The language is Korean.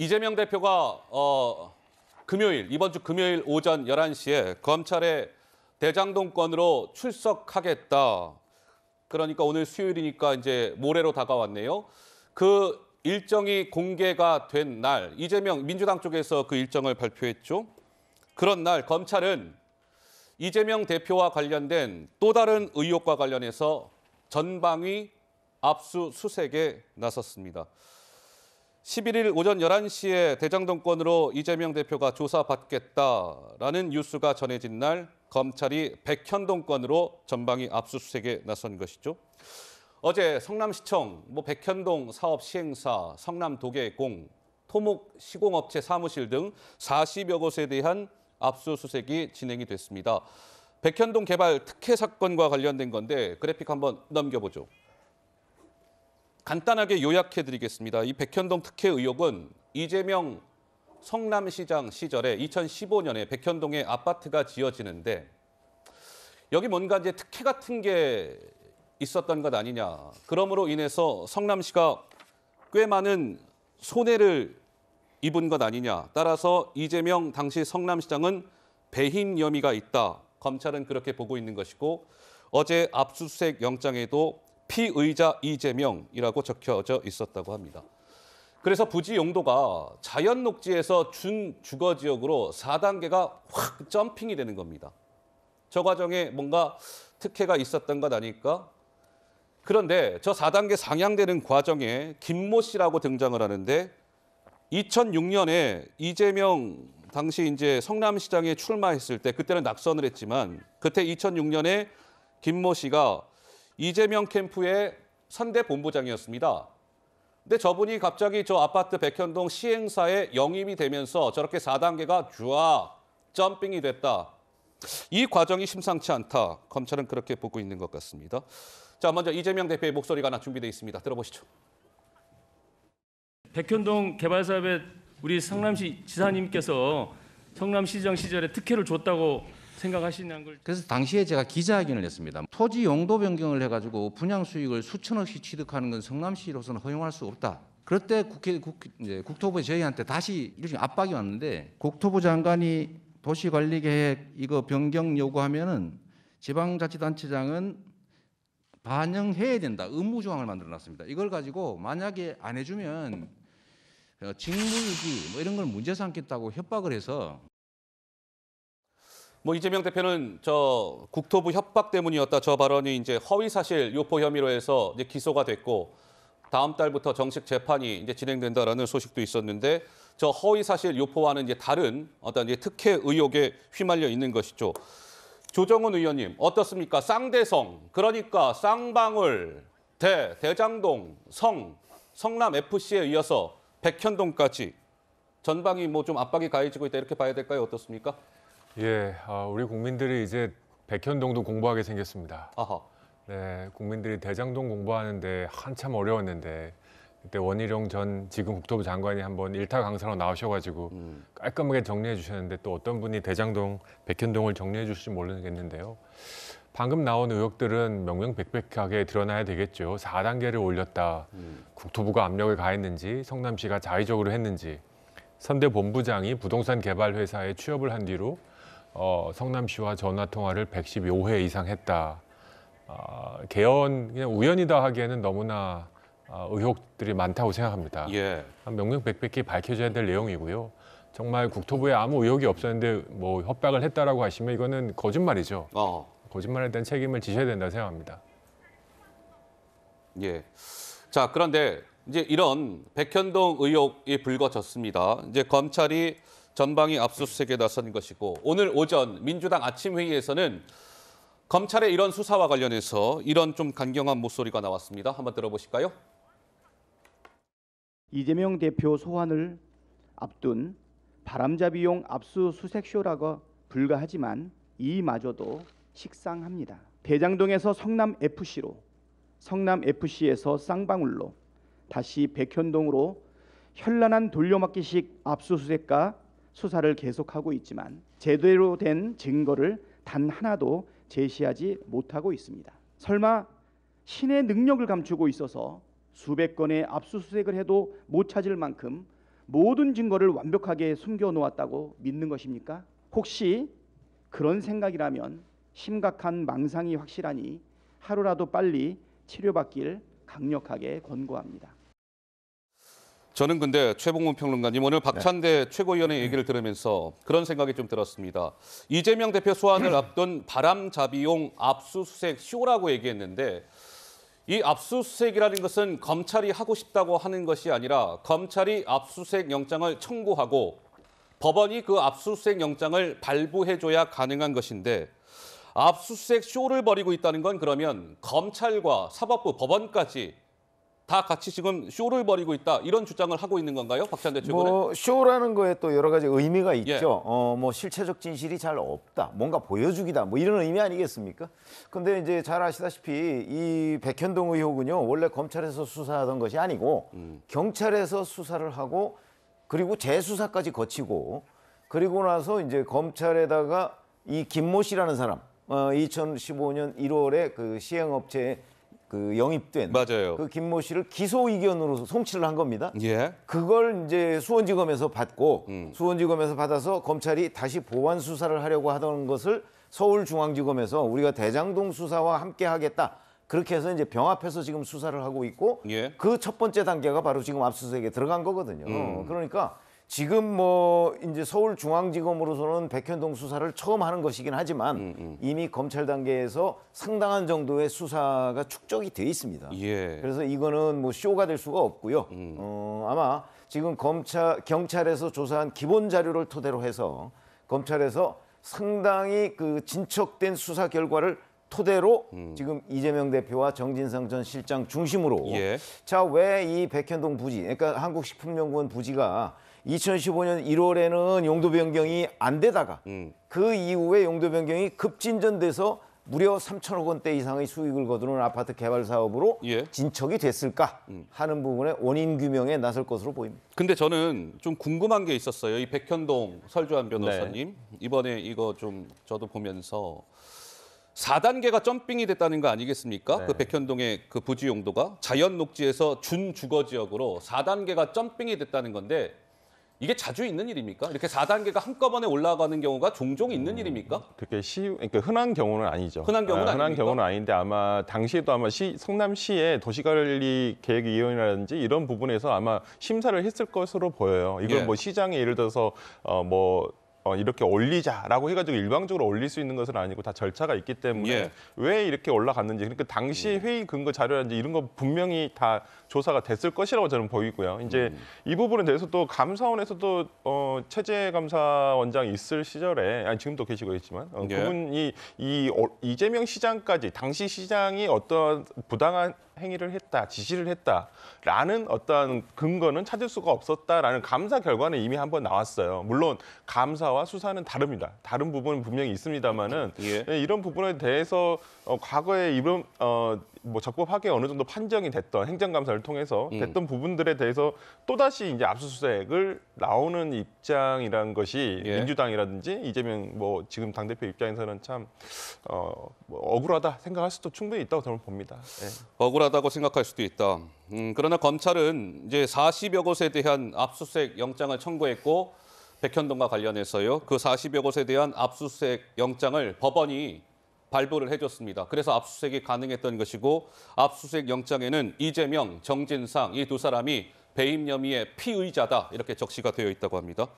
이재명 대표가 어, 금요일 이번 주 금요일 오전 11시에 검찰의 대장동건으로 출석하겠다. 그러니까 오늘 수요일이니까 이제 모레로 다가왔네요. 그 일정이 공개가 된날 이재명 민주당 쪽에서 그 일정을 발표했죠. 그런 날 검찰은 이재명 대표와 관련된 또 다른 의혹과 관련해서 전방위 압수수색에 나섰습니다. 11일 오전 11시에 대장동권으로 이재명 대표가 조사받겠다라는 뉴스가 전해진 날 검찰이 백현동권으로 전방위 압수수색에 나선 것이죠. 어제 성남시청, 뭐 백현동 사업 시행사, 성남도계공, 토목 시공업체 사무실 등 40여 곳에 대한 압수수색이 진행이 됐습니다. 백현동 개발 특혜 사건과 관련된 건데 그래픽 한번 넘겨보죠. 간단하게 요약해드리겠습니다. 이 백현동 특혜 의혹은 이재명 성남시장 시절에 2015년에 백현동에 아파트가 지어지는데 여기 뭔가 이제 특혜 같은 게 있었던 것 아니냐. 그러므로 인해서 성남시가 꽤 많은 손해를 입은 것 아니냐. 따라서 이재명 당시 성남시장은 배임 혐의가 있다. 검찰은 그렇게 보고 있는 것이고 어제 압수수색 영장에도 피의자 이재명이라고 적혀져 있었다고 합니다. 그래서 부지 용도가 자연 녹지에서 준 주거 지역으로 4단계가 확 점핑이 되는 겁니다. 저 과정에 뭔가 특혜가 있었던 것 아닐까? 그런데 저 4단계 상향되는 과정에 김모 씨라고 등장을 하는데 2006년에 이재명 당시 이제 성남시장에 출마했을 때 그때는 낙선을 했지만 그때 2006년에 김모 씨가 이재명 캠프의 선대 본부장이었습니다. 근데 저분이 갑자기 저 아파트 백현동 시행사에 영입이 되면서 저렇게 4단계가 쫙 점핑이 됐다. 이 과정이 심상치 않다. 검찰은 그렇게 보고 있는 것 같습니다. 자, 먼저 이재명 대표의 목소리가 하나 준비되어 있습니다. 들어보시죠. 백현동 개발 사업에 우리 성남시 지사님께서 성남시장 시절에 특혜를 줬다고 생각하시는 걸 그래서 당시에 제가 기자회견을 했습니다. 토지 용도 변경을 해가지고 분양 수익을 수천억씩 취득하는 건 성남시로서는 허용할 수 없다. 그럴 때 국회 국, 이제 국토부에 저희한테 다시 이런 압박이 왔는데 국토부 장관이 도시관리계획 이거 변경 요구하면은 지방자치단체장은 반영해야 된다. 의무 조항을 만들어 놨습니다. 이걸 가지고 만약에 안 해주면 어, 직무유기 뭐 이런 걸 문제 삼겠다고 협박을 해서 뭐 이재명 대표는 저 국토부 협박 때문이었다 저 발언이 이제 허위 사실 유포 혐의로 해서 이제 기소가 됐고 다음 달부터 정식 재판이 이제 진행된다라는 소식도 있었는데 저 허위 사실 유포와는 이제 다른 어떤 이제 특혜 의혹에 휘말려 있는 것이죠. 조정훈 의원님 어떻습니까? 쌍대성 그러니까 쌍방울 대 대장동 성 성남 FC에 이어서 백현동까지 전방이 뭐 좀 압박이 가해지고 있다 이렇게 봐야 될까요? 어떻습니까? 예, 아, 우리 국민들이 이제 백현동도 공부하게 생겼습니다. 아하. 네, 국민들이 대장동 공부하는데 한참 어려웠는데 그때 원희룡 전 지금 국토부 장관이 한번 일타 강사로 나오셔가지고 음. 깔끔하게 정리해 주셨는데 또 어떤 분이 대장동, 백현동을 정리해 주실지 모르겠는데요. 방금 나온 의혹들은 명명백백하게 드러나야 되겠죠. 4단계를 올렸다. 음. 국토부가 압력을 가했는지, 성남시가 자의적으로 했는지, 선대 본부장이 부동산 개발 회사에 취업을 한 뒤로 어, 성남시와 전화 통화를 115회 이상 했다. 어, 개헌 그냥 우연이다 하기에는 너무나 어, 의혹들이 많다고 생각합니다. 예. 한 명명백백히 밝혀져야 될 내용이고요. 정말 국토부에 아무 의혹이 없었는데 뭐 협박을 했다라고 하시면 이거는 거짓말이죠. 어. 거짓말에 대한 책임을 지셔야 된다 생각합니다. 예. 자 그런데 이제 이런 백현동 의혹이 불거졌습니다. 이제 검찰이 전방위 압수수색에 나선 것이고 오늘 오전 민주당 아침 회의에서는 검찰의 이런 수사와 관련해서 이런 좀 강경한 목소리가 나왔습니다. 한번 들어보실까요? 이재명 대표 소환을 앞둔 바람잡이용 압수수색쇼라고 불가하지만 이마저도 식상합니다. 대장동에서 성남 FC로 성남 FC에서 쌍방울로 다시 백현동으로 현란한 돌려막기식 압수수색과 수사를 계속하고 있지만 제대로 된 증거를 단 하나도 제시하지 못하고 있습니다. 설마 신의 능력을 감추고 있어서 수백 건의 압수수색을 해도 못 찾을 만큼 모든 증거를 완벽하게 숨겨 놓았다고 믿는 것입니까? 혹시 그런 생각이라면 심각한 망상이 확실하니 하루라도 빨리 치료받길 강력하게 권고합니다. 저는 근데 최봉문 평론가님 오늘 박찬대 네. 최고위원의 네. 얘기를 들으면서 그런 생각이 좀 들었습니다. 이재명 대표 소환을 네. 앞둔 바람잡이용 압수수색 쇼라고 얘기했는데 이 압수수색이라는 것은 검찰이 하고 싶다고 하는 것이 아니라 검찰이 압수수색 영장을 청구하고 법원이 그 압수수색 영장을 발부해줘야 가능한 것인데 압수수색 쇼를 벌이고 있다는 건 그러면 검찰과 사법부 법원까지 다 같이 지금 쇼를 벌이고 있다 이런 주장을 하고 있는 건가요, 박찬대 최고뭐 쇼라는 거에 또 여러 가지 의미가 예. 있죠. 예. 어, 어뭐 실체적 진실이 잘 없다, 뭔가 보여주기다, 뭐 이런 의미 아니겠습니까? 근데 이제 잘 아시다시피 이 백현동 의혹은요 원래 검찰에서 수사하던 것이 아니고 음. 경찰에서 수사를 하고 그리고 재수사까지 거치고 그리고 나서 이제 검찰에다가 이 김모 씨라는 사람 어 2015년 1월에 그 시행업체 에그 영입된 맞아요. 그 김모 씨를 기소 의견으로 송치를 한 겁니다. 예. 그걸 이제 수원지검에서 받고 음. 수원지검에서 받아서 검찰이 다시 보완 수사를 하려고 하던 것을 서울중앙지검에서 우리가 대장동 수사와 함께 하겠다. 그렇게 해서 이제 병합해서 지금 수사를 하고 있고 예. 그첫 번째 단계가 바로 지금 압수수색에 들어간 거거든요. 음. 그러니까 지금 뭐 이제 서울중앙지검으로서는 백현동 수사를 처음 하는 것이긴 하지만 음, 음. 이미 검찰 단계에서 상당한 정도의 수사가 축적이 돼 있습니다. 예. 그래서 이거는 뭐 쇼가 될 수가 없고요. 음. 어, 아마 지금 검찰 경찰에서 조사한 기본 자료를 토대로 해서 검찰에서 상당히 그 진척된 수사 결과를 토대로 음. 지금 이재명 대표와 정진상 전 실장 중심으로 예. 자왜 이 백현동 부지 그러니까 한국식품연구원 부지가 2015년 1월에는 용도 변경이 안 되다가 음. 그 이후에 용도 변경이 급진전돼서 무려 3천억 원대 이상의 수익을 거두는 아파트 개발 사업으로 예. 진척이 됐을까 음. 하는 부분에 원인 규명에 나설 것으로 보입니다. 근데 저는 좀 궁금한 게 있었어요. 이 백현동 설주한 네. 변호사님 네. 이번에 이거 좀 저도 보면서 4단계가 점핑이 됐다는 거 아니겠습니까? 네. 그 백현동의 그 부지 용도가 자연 녹지에서 준 주거 지역으로 4단계가 점핑이 됐다는 건데 이게 자주 있는 일입니까? 이렇게 4단계가 한꺼번에 올라가는 경우가 종종 있는 음, 일입니까? 그게 렇 시, 그러니까 흔한 경우는 아니죠. 흔한 경우는 아, 흔한 경우는 아닌데 아마 당시에도 아마 시, 성남시의 도시관리 계획위원이라든지 이런 부분에서 아마 심사를 했을 것으로 보여요. 이걸 예. 뭐 시장에 예를 들어서 어뭐 어, 이렇게 올리자라고 해가지고 일방적으로 올릴 수 있는 것은 아니고 다 절차가 있기 때문에 예. 왜 이렇게 올라갔는지 그러니까 당시 음. 회의 근거 자료라든지 이런 거 분명히 다 조사가 됐을 것이라고 저는 보이고요. 이제 음. 이 부분에 대해서 또 감사원에서도 어, 체제 감사원장 있을 시절에 아니 지금도 계시고있지만 어, 예. 그분이 이 어, 이재명 시장까지 당시 시장이 어떤 부당한 행위를 했다, 지시를 했다라는 어떤 근거는 찾을 수가 없었다라는 감사 결과는 이미 한번 나왔어요. 물론 감사 조사와 수사는 다릅니다. 다른 부분은 분명히 있습니다만은 예. 예. 이런 부분에 대해서 어, 과거에 이런 어, 뭐 적법하게 어느 정도 판정이 됐던 행정감사를 통해서 음. 됐던 음. 부분들에 대해서 또다시 이제 압수수색을 나오는 입장이란 것이 예. 민주당이라든지 이재명 뭐 지금 당대표 입장에서는 참 어, 뭐 억울하다 생각할 수도 충분히 있다고 저는 봅니다. 예. 억울하다고 생각할 수도 있다. 음, 그러나 검찰은 이제 40여 곳에 대한 압수수색 영장을 청구했고 백현동과 관련해서요. 그 40여 곳에 대한 압수수색 영장을 법원이 발부를 해줬습니다. 그래서 압수수색이 가능했던 것이고 압수수색 영장에는 이재명, 정진상 이 두 사람이 배임 혐의의 피의자다 이렇게 적시가 되어 있다고 합니다.